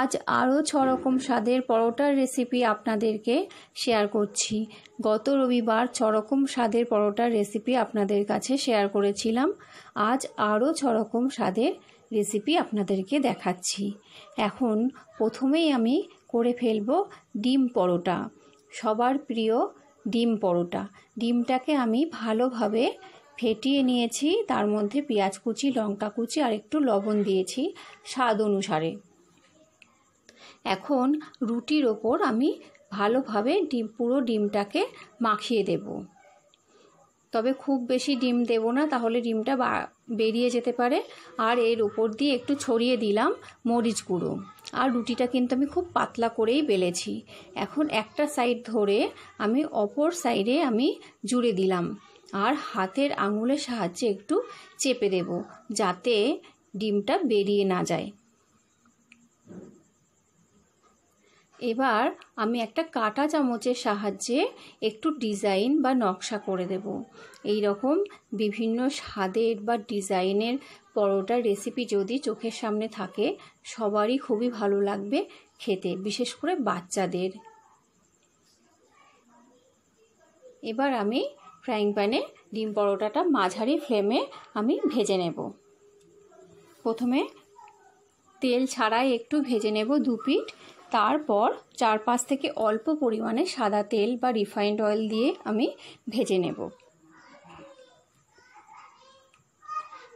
আজ আরও ছ রকম স্বাদের পরোটার রেসিপি আপনাদেরকে শেয়ার করছি গত রবিবার ছ রকম স্বাদের পরোটার রেসিপি আপনাদের কাছে শেয়ার করেছিলাম আজ আরও ছ রকম স্বাদের রেসিপি আপনাদেরকে দেখাচ্ছি এখন প্রথমেই আমি করে ফেলব ডিম পরোটা সবার প্রিয় ডিম পরোটা ডিমটাকে আমি ভালোভাবে ফেটিয়ে নিয়েছি তার মধ্যে পেঁয়াজ কুচি লঙ্কা কুচি আর একটু লবণ দিয়েছি স্বাদ অনুসারে এখন রুটির ওপর আমি ভালোভাবে ডিম পুরো ডিমটাকে মাখিয়ে দেব তবে খুব বেশি ডিম দেব না তাহলে ডিমটা বেরিয়ে যেতে পারে আর এর ওপর দিয়ে একটু ছড়িয়ে দিলাম মরিচ গুঁড়ো আর রুটিটা কিন্তু আমি খুব পাতলা করেই বেলেছি এখন একটা সাইড ধরে আমি অপর সাইডে আমি জুড়ে দিলাম আর হাতের আঙুলের সাহায্যে একটু চেপে দেব যাতে ডিমটা বেরিয়ে না যায় এবার আমি একটা কাটা চামচের সাহায্যে একটু ডিজাইন বা নকশা করে দেব এই রকম বিভিন্ন স্বাদের বা ডিজাইনের পরোটার রেসিপি যদি চোখের সামনে থাকে সবারই খুবই ভালো লাগবে খেতে বিশেষ করে বাচ্চাদের এবার আমি ফ্রাইং প্যানে ডিম পরোটাটা মাঝারি ফ্লেমে আমি ভেজে নেব প্রথমে তেল ছাড়াই একটু ভেজে নেব দু পিঠ তারপর চারপাশ থেকে অল্প পরিমাণে সাদা তেল বা রিফাইন্ড অয়েল দিয়ে আমি ভেজে নেব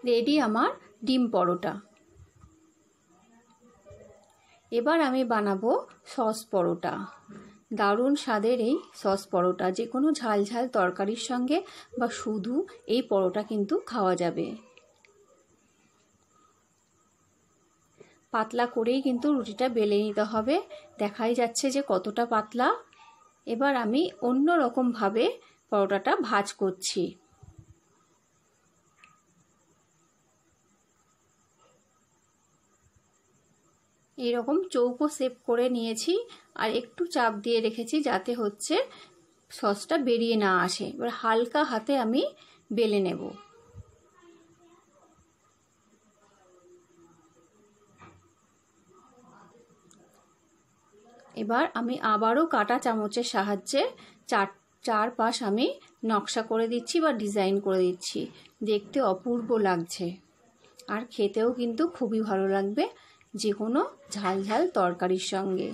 রেডি আমার ডিম পরোটা এবার আমি বানাবো সস পরোটা দারুণ স্বাদের এই সস পরোটা যে কোনো ঝাল ঝাল তরকারির সঙ্গে বা শুধু এই পরোটা কিন্তু খাওয়া যাবে পাতলা করেই কিন্তু রুটিটা বেলে নিতে হবে দেখাই যাচ্ছে যে কতটা পাতলা এবার আমি অন্য রকমভাবে পরোটাটা ভাজ করছি এরকম চৌকো শেপ করে নিয়েছি আর একটু চাপ দিয়ে রেখেছি যাতে হচ্ছে সসটা বেরিয়ে না আসে এবার হালকা হাতে আমি বেলে নেবো এবার আমি আবারও কাটা চামচের সাহায্যে চার চারপাশ আমি নকশা করে দিচ্ছি বা ডিজাইন করে দিচ্ছি দেখতে অপূর্ব লাগছে আর খেতেও কিন্তু খুবই ভালো লাগবে যে কোনো ঝাল ঝাল তরকারির সঙ্গে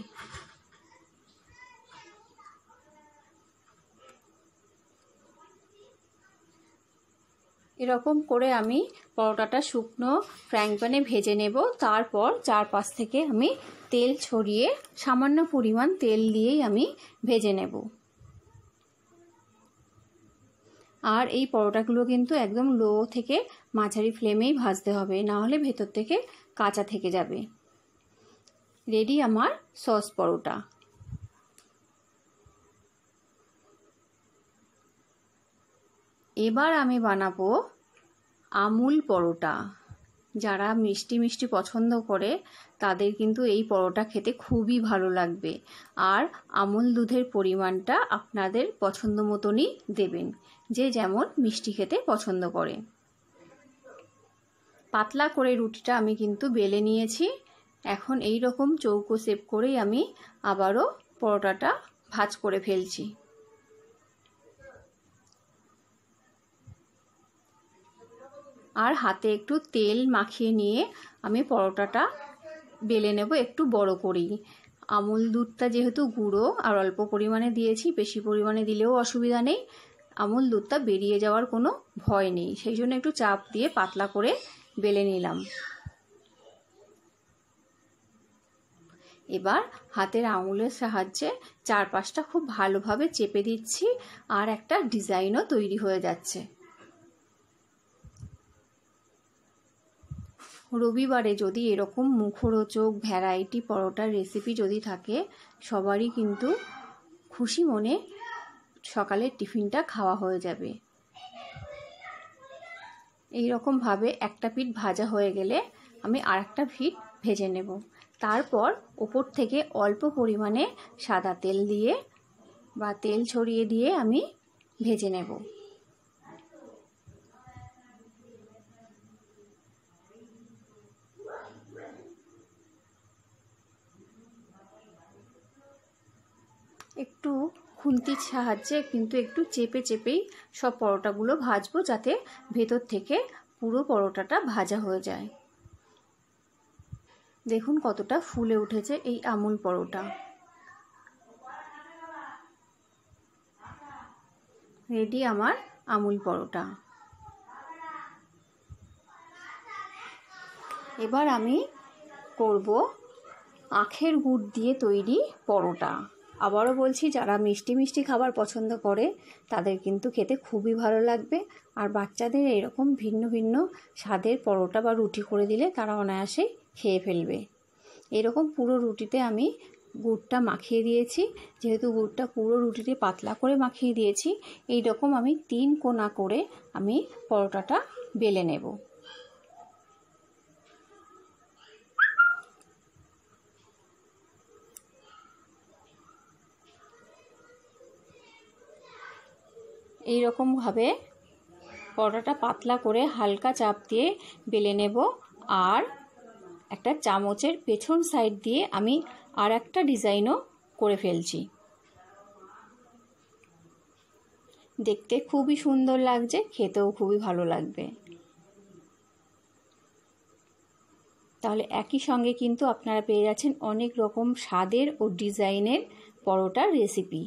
এরকম করে আমি পরোটাটা শুকনো ফ্রাইং প্যানে ভেজে নেব তারপর চারপাশ থেকে আমি তেল ছড়িয়ে সামান্য পরিমাণ তেল দিয়েই আমি ভেজে নেব আর এই পরোটাগুলো কিন্তু একদম লো থেকে মাঝারি ফ্লেমেই ভাজতে হবে না হলে ভেতর থেকে কাঁচা থেকে যাবে রেডি আমার সস পরোটা এবার আমি বানাবো আমুল পরোটা যারা মিষ্টি মিষ্টি পছন্দ করে তাদের কিন্তু এই পরোটা খেতে খুবই ভালো লাগবে আর আমুল দুধের পরিমাণটা আপনাদের পছন্দ মতনই দেবেন যে যেমন মিষ্টি খেতে পছন্দ করে পাতলা করে রুটিটা আমি কিন্তু বেলে নিয়েছি এখন এই রকম চৌকো সেপ করেই আমি আবারও পরোটাটা ভাজ করে ফেলছি আর হাতে একটু তেল মাখিয়ে নিয়ে আমি পরোটাটা বেলে নেব একটু বড় করেই আমুল দুধটা যেহেতু গুঁড়ো আর অল্প পরিমাণে দিয়েছি বেশি পরিমাণে দিলেও অসুবিধা নেই আমুল দুধটা বেরিয়ে যাওয়ার কোনো ভয় নেই সেই জন্য একটু চাপ দিয়ে পাতলা করে বেলে নিলাম এবার হাতের আঙুলের সাহায্যে চারপাশটা খুব ভালোভাবে চেপে দিচ্ছি আর একটা ডিজাইনও তৈরি হয়ে যাচ্ছে রবিবারে যদি এরকম মুখরোচক ভ্যারাইটি পরোটার রেসিপি যদি থাকে সবারই কিন্তু খুশি মনে সকালের টিফিনটা খাওয়া হয়ে যাবে এই রকমভাবে একটা পিঠ ভাজা হয়ে গেলে আমি আরেকটা একটা পিঠ ভেজে নেব তারপর ওপর থেকে অল্প পরিমাণে সাদা তেল দিয়ে বা তেল ছড়িয়ে দিয়ে আমি ভেজে নেব একটু খুন্তির সাহায্যে কিন্তু একটু চেপে চেপেই সব পরোটাগুলো ভাজবো যাতে ভেতর থেকে পুরো পরোটাটা ভাজা হয়ে যায় দেখুন কতটা ফুলে উঠেছে এই আমুল পরোটা রেডি আমার আমুল পরোটা এবার আমি করব আখের গুড় দিয়ে তৈরি পরোটা আবারও বলছি যারা মিষ্টি মিষ্টি খাবার পছন্দ করে তাদের কিন্তু খেতে খুবই ভালো লাগবে আর বাচ্চাদের এরকম ভিন্ন ভিন্ন স্বাদের পরোটা বা রুটি করে দিলে তারা অনায়াসেই খেয়ে ফেলবে এরকম পুরো রুটিতে আমি গুড়টা মাখিয়ে দিয়েছি যেহেতু গুড়টা পুরো রুটিতে পাতলা করে মাখিয়ে দিয়েছি এই রকম আমি তিন কোনা করে আমি পরোটাটা বেলে নেবো এইরকমভাবে পরোটাটা পাতলা করে হালকা চাপ দিয়ে বেলে নেব আর একটা চামচের পেছন সাইড দিয়ে আমি আর একটা ডিজাইনও করে ফেলছি দেখতে খুবই সুন্দর লাগছে খেতেও খুবই ভালো লাগবে তাহলে একই সঙ্গে কিন্তু আপনারা পেয়ে যাচ্ছেন অনেক রকম স্বাদের ও ডিজাইনের পরোটার রেসিপি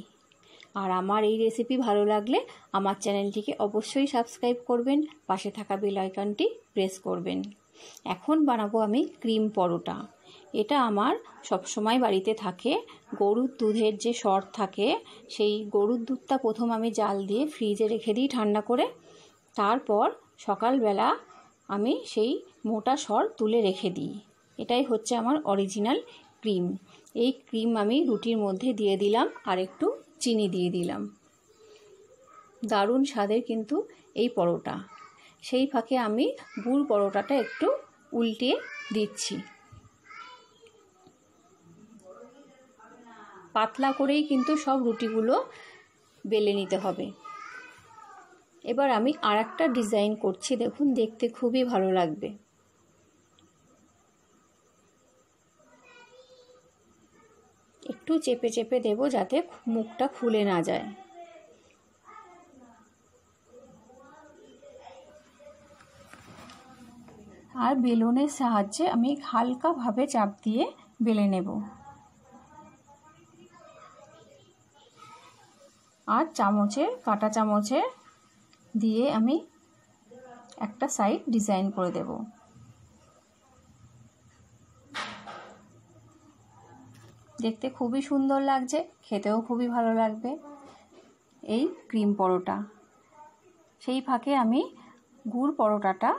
আর আমার এই রেসিপি ভালো লাগলে আমার চ্যানেলটিকে অবশ্যই সাবস্ক্রাইব করবেন পাশে থাকা বেল আইকনটি প্রেস করবেন এখন বানাবো আমি ক্রিম পরোটা এটা আমার সবসময় বাড়িতে থাকে গরুর দুধের যে সর থাকে সেই গরুর দুধটা প্রথম আমি জাল দিয়ে ফ্রিজে রেখে দিই ঠান্ডা করে তারপর সকালবেলা আমি সেই মোটা সর তুলে রেখে দিই এটাই হচ্ছে আমার অরিজিনাল ক্রিম এই ক্রিম আমি রুটির মধ্যে দিয়ে দিলাম আর একটু চিনি দিয়ে দিলাম দারুণ স্বাদের কিন্তু এই পরোটা সেই ফাঁকে আমি গুড় পরোটাটা একটু উল্টিয়ে দিচ্ছি পাতলা করেই কিন্তু সব রুটিগুলো বেলে নিতে হবে এবার আমি আর একটা ডিজাইন করছি দেখুন দেখতে খুবই ভালো লাগবে একটু চেপে চেপে দেব যাতে মুখটা খুলে না যায় আর বেলুনের সাহায্যে আমি হালকাভাবে চাপ দিয়ে বেলে নেব আর চামচে কাটা চামচে দিয়ে আমি একটা সাইড ডিজাইন করে দেবো দেখতে খুবই সুন্দর লাগছে খেতেও খুবই ভালো লাগবে এই ক্রিম পরোটা সেই ফাঁকে আমি গুড় পরোটাটা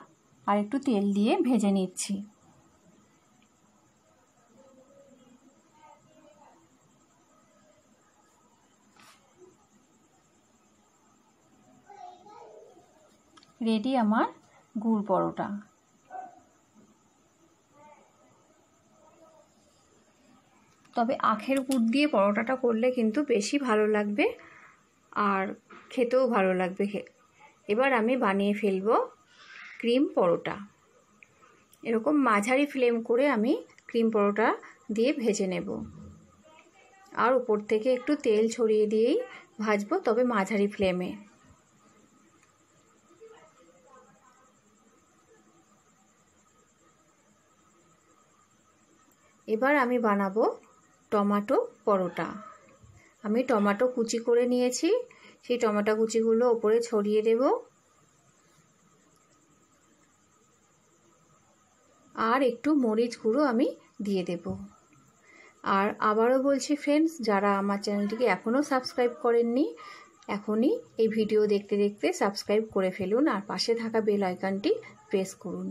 আর একটু তেল দিয়ে ভেজে নিচ্ছি রেডি আমার গুড় পরোটা তবে আখের গুড় দিয়ে পরোটাটা করলে কিন্তু বেশি ভালো লাগবে আর খেতেও ভালো লাগবে এবার আমি বানিয়ে ফেলব ক্রিম পরোটা এরকম মাঝারি ফ্লেম করে আমি ক্রিম পরোটা দিয়ে ভেজে নেব আর উপর থেকে একটু তেল ছড়িয়ে দিয়েই ভাজব তবে মাঝারি ফ্লেমে এবার আমি বানাবো টমাটো পরোটা আমি টমাটো কুচি করে নিয়েছি সেই টমাটো কুচিগুলো ওপরে ছড়িয়ে দেব আর একটু মরিচ গুঁড়ো আমি দিয়ে দেব আর আবারও বলছি ফ্রেন্ডস যারা আমার চ্যানেলটিকে এখনও সাবস্ক্রাইব করেননি এখনই এই ভিডিও দেখতে দেখতে সাবস্ক্রাইব করে ফেলুন আর পাশে থাকা বেল আইকনটি প্রেস করুন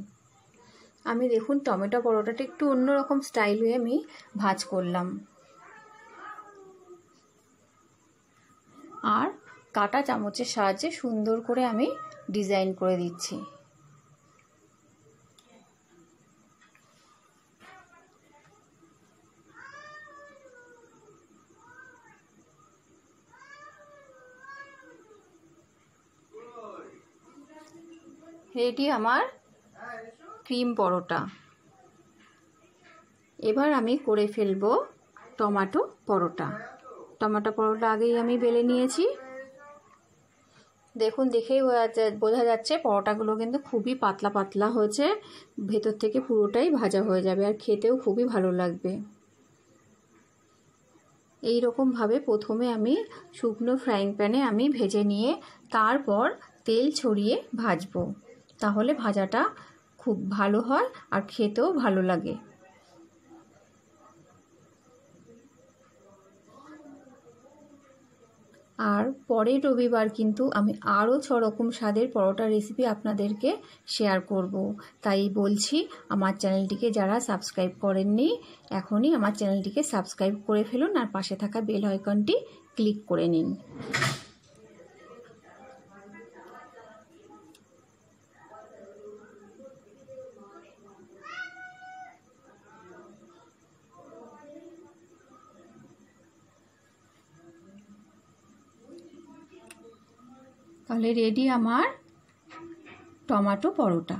আমি দেখুন টমেটো পরোটাটা একটু অন্যরকম হয়ে আমি ভাজ করলাম আর কাটা চামচের সাহায্যে সুন্দর করে আমি ডিজাইন করে দিচ্ছি এটি আমার ক্রিম পরোটা এবার আমি করে ফেলবো টমাটো পরোটা টমেটো পরোটা আগেই আমি বেলে নিয়েছি দেখুন দেখেই বোঝা যাচ্ছে পরোটাগুলো কিন্তু খুবই পাতলা পাতলা হয়েছে ভেতর থেকে পুরোটাই ভাজা হয়ে যাবে আর খেতেও খুবই ভালো লাগবে এই রকমভাবে প্রথমে আমি শুকনো ফ্রাইং প্যানে আমি ভেজে নিয়ে তারপর তেল ছড়িয়ে ভাজবো তাহলে ভাজাটা খুব ভালো হয় আর খেতেও ভালো লাগে আর পরের রবিবার কিন্তু আমি আরও ছ রকম স্বাদের পরোটা রেসিপি আপনাদেরকে শেয়ার করব। তাই বলছি আমার চ্যানেলটিকে যারা সাবস্ক্রাইব করেননি এখনই আমার চ্যানেলটিকে সাবস্ক্রাইব করে ফেলুন আর পাশে থাকা বেল আইকনটি ক্লিক করে নিন তাহলে রেডি আমার টমাটো পরোটা